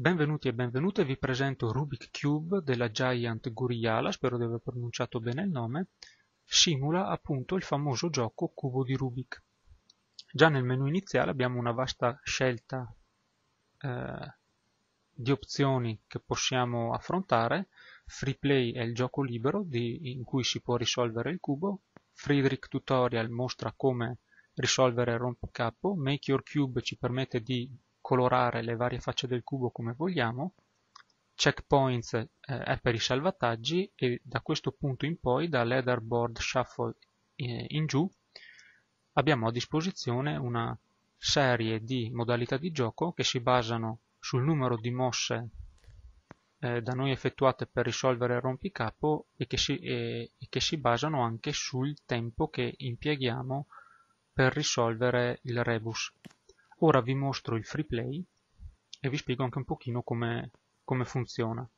Benvenuti e benvenute, vi presento Rubik Cube della Giant Guriala, spero di aver pronunciato bene il nome, simula appunto il famoso gioco Cubo di Rubik. Già nel menu iniziale abbiamo una vasta scelta eh, di opzioni che possiamo affrontare, Free Play è il gioco libero di, in cui si può risolvere il cubo, Friedrich Tutorial mostra come risolvere il rompicapo, Make Your Cube ci permette di colorare le varie facce del cubo come vogliamo, checkpoints eh, è per i salvataggi e da questo punto in poi, da leaderboard shuffle eh, in giù, abbiamo a disposizione una serie di modalità di gioco che si basano sul numero di mosse eh, da noi effettuate per risolvere il rompicapo e che, si, e, e che si basano anche sul tempo che impieghiamo per risolvere il rebus. Ora vi mostro il free play e vi spiego anche un pochino come, come funziona.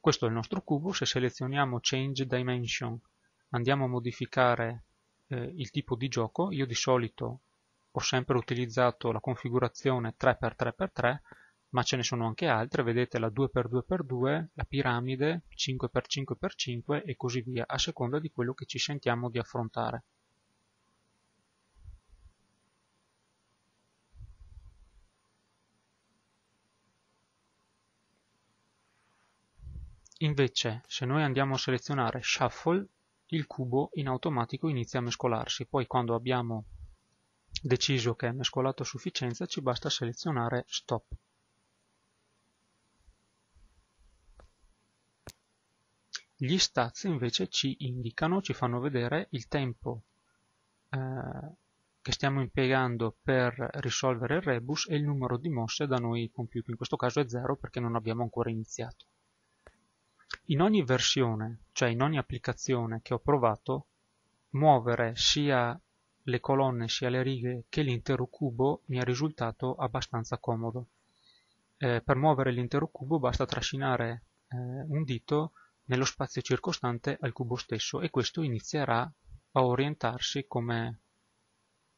Questo è il nostro cubo, se selezioniamo Change Dimension andiamo a modificare eh, il tipo di gioco, io di solito ho sempre utilizzato la configurazione 3x3x3 ma ce ne sono anche altre, vedete la 2x2x2, la piramide, 5x5x5 e così via, a seconda di quello che ci sentiamo di affrontare. Invece, se noi andiamo a selezionare Shuffle, il cubo in automatico inizia a mescolarsi, poi quando abbiamo deciso che è mescolato a sufficienza ci basta selezionare Stop. Gli stats invece ci indicano, ci fanno vedere il tempo eh, che stiamo impiegando per risolvere il rebus e il numero di mosse da noi compiute, in questo caso è 0 perché non abbiamo ancora iniziato. In ogni versione, cioè in ogni applicazione che ho provato, muovere sia le colonne sia le righe che l'intero cubo mi è risultato abbastanza comodo. Eh, per muovere l'intero cubo basta trascinare eh, un dito nello spazio circostante al cubo stesso e questo inizierà a orientarsi come,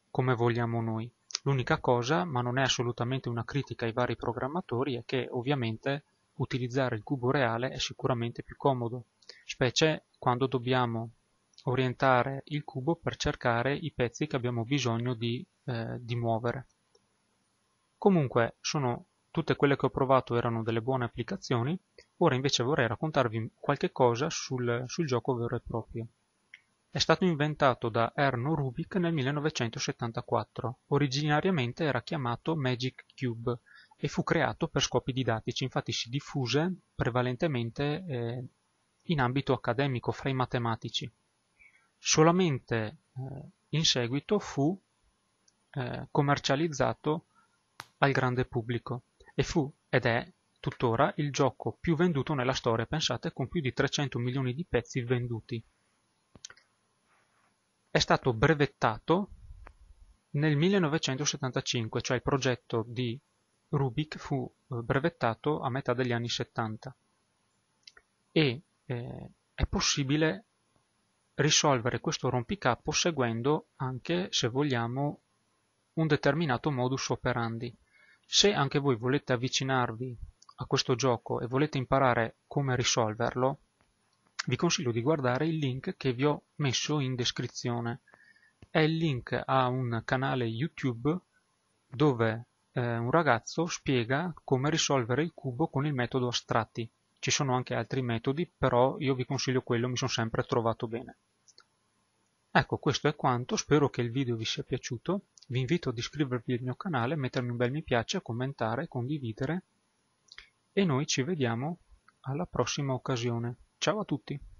come vogliamo noi. L'unica cosa, ma non è assolutamente una critica ai vari programmatori, è che ovviamente utilizzare il cubo reale è sicuramente più comodo, specie quando dobbiamo orientare il cubo per cercare i pezzi che abbiamo bisogno di, eh, di muovere. Comunque, sono tutte quelle che ho provato erano delle buone applicazioni, ora invece vorrei raccontarvi qualche cosa sul, sul gioco vero e proprio. È stato inventato da Erno Rubik nel 1974, originariamente era chiamato Magic Cube, e fu creato per scopi didattici, infatti si diffuse prevalentemente eh, in ambito accademico fra i matematici. Solamente eh, in seguito fu eh, commercializzato al grande pubblico e fu ed è tuttora il gioco più venduto nella storia, pensate, con più di 300 milioni di pezzi venduti. È stato brevettato nel 1975, cioè il progetto di Rubik fu eh, brevettato a metà degli anni 70 e eh, è possibile risolvere questo rompicapo seguendo anche, se vogliamo, un determinato modus operandi. Se anche voi volete avvicinarvi a questo gioco e volete imparare come risolverlo, vi consiglio di guardare il link che vi ho messo in descrizione. È il link a un canale YouTube dove eh, un ragazzo spiega come risolvere il cubo con il metodo astratti. Ci sono anche altri metodi, però io vi consiglio quello, mi sono sempre trovato bene. Ecco, questo è quanto, spero che il video vi sia piaciuto, vi invito ad iscrivervi al mio canale, mettermi un bel mi piace, commentare, condividere e noi ci vediamo alla prossima occasione. Ciao a tutti!